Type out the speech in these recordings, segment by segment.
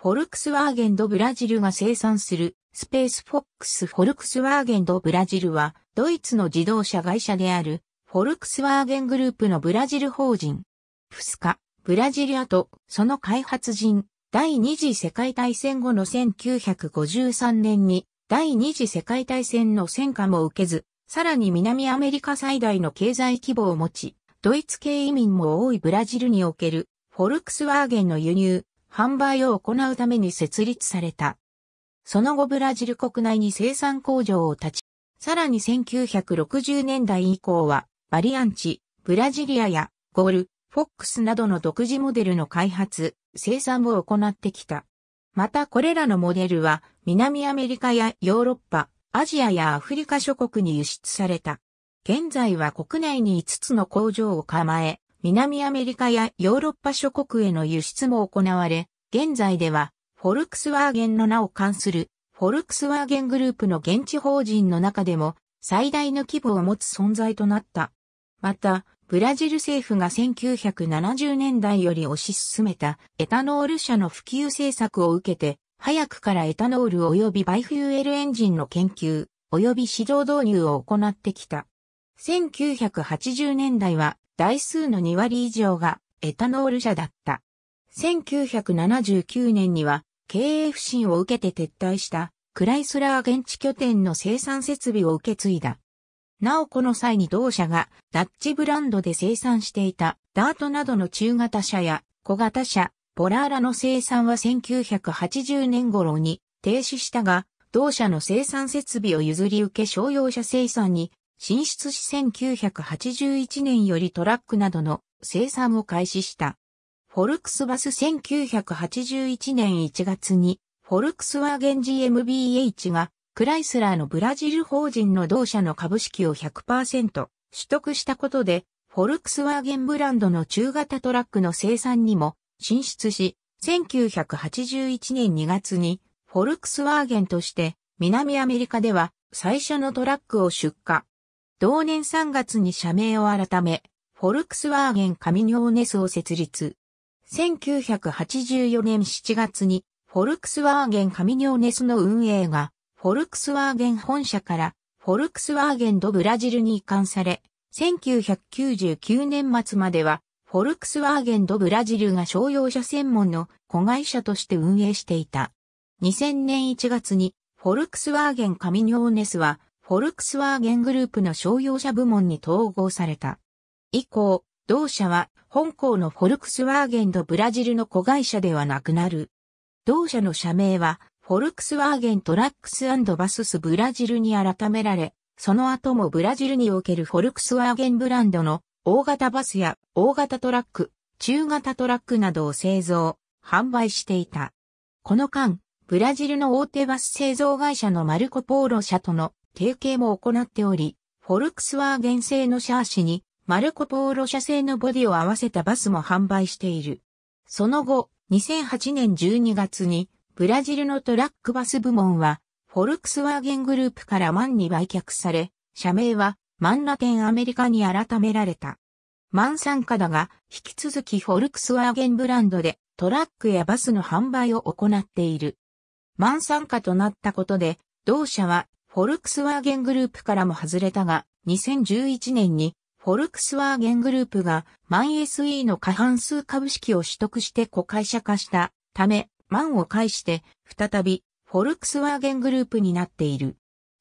フォルクスワーゲンドブラジルが生産するスペースフォックスフォルクスワーゲンドブラジルはドイツの自動車会社であるフォルクスワーゲングループのブラジル法人プスカブラジリアとその開発人第二次世界大戦後の1953年に第二次世界大戦の戦火も受けずさらに南アメリカ最大の経済規模を持ちドイツ系移民も多いブラジルにおけるフォルクスワーゲンの輸入販売を行うために設立された。その後ブラジル国内に生産工場を立ち、さらに1960年代以降は、バリアンチ、ブラジリアやゴール、フォックスなどの独自モデルの開発、生産を行ってきた。またこれらのモデルは南アメリカやヨーロッパ、アジアやアフリカ諸国に輸出された。現在は国内に5つの工場を構え、南アメリカやヨーロッパ諸国への輸出も行われ、現在では、フォルクスワーゲンの名を冠する、フォルクスワーゲングループの現地法人の中でも、最大の規模を持つ存在となった。また、ブラジル政府が1970年代より推し進めたエタノール社の普及政策を受けて、早くからエタノール及びバイフューエルエンジンの研究及び市場導入を行ってきた。1980年代は台数の2割以上がエタノール車だった。1979年には経営不振を受けて撤退したクライスラー現地拠点の生産設備を受け継いだ。なおこの際に同社がダッチブランドで生産していたダートなどの中型車や小型車、ポラーラの生産は1980年頃に停止したが、同社の生産設備を譲り受け商用車生産に進出し1981年よりトラックなどの生産を開始した。フォルクスバス1981年1月に、フォルクスワーゲン GmbH が、クライスラーのブラジル法人の同社の株式を100%取得したことで、フォルクスワーゲンブランドの中型トラックの生産にも進出し、1981年2月に、フォルクスワーゲンとして、南アメリカでは最初のトラックを出荷。同年3月に社名を改め、フォルクスワーゲンカミニョーネスを設立。1984年7月に、フォルクスワーゲンカミニョーネスの運営が、フォルクスワーゲン本社から、フォルクスワーゲンドブラジルに移管され、1999年末までは、フォルクスワーゲンドブラジルが商用車専門の子会社として運営していた。2000年1月に、フォルクスワーゲンカミニョーネスは、フォルクスワーゲングループの商用車部門に統合された。以降、同社は本校のフォルクスワーゲンとブラジルの子会社ではなくなる。同社の社名は、フォルクスワーゲントラックスバススブラジルに改められ、その後もブラジルにおけるフォルクスワーゲンブランドの大型バスや大型トラック、中型トラックなどを製造、販売していた。この間、ブラジルの大手バス製造会社のマルコ・ポーロ社との提携も行っており、フォルクスワーゲン製のシャーシにマルコ・ポーロ社製のボディを合わせたバスも販売している。その後、2008年12月にブラジルのトラックバス部門はフォルクスワーゲングループからマンに売却され、社名はマンラテンアメリカに改められた。マン参加だが、引き続きフォルクスワーゲンブランドでトラックやバスの販売を行っている。マン参加となったことで、同社はフォルクスワーゲングループからも外れたが、2011年にフォルクスワーゲングループがマン SE の過半数株式を取得して子会社化したため、マンを介して再びフォルクスワーゲングループになっている。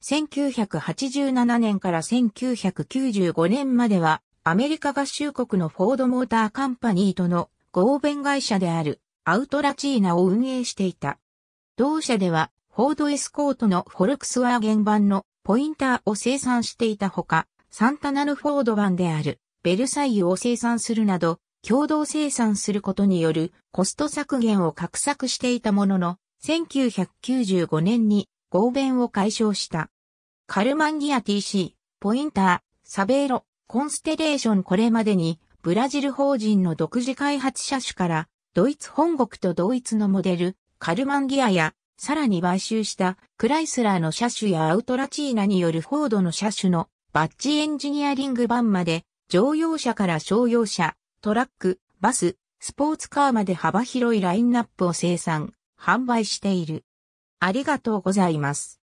1987年から1995年まではアメリカ合衆国のフォードモーターカンパニーとの合弁会社であるアウトラチーナを運営していた。同社ではフォードエスコートのフォルクスワーゲン版のポインターを生産していたほか、サンタナルフォード版であるベルサイユを生産するなど、共同生産することによるコスト削減を画策していたものの、1995年に合弁を解消した。カルマンギア TC、ポインター、サベーロ、コンステレーションこれまでに、ブラジル法人の独自開発車種から、ドイツ本国と同一のモデル、カルマンギアやさらに買収したクライスラーの車種やアウトラチーナによるフォードの車種のバッジエンジニアリング版まで乗用車から商用車、トラック、バス、スポーツカーまで幅広いラインナップを生産、販売している。ありがとうございます。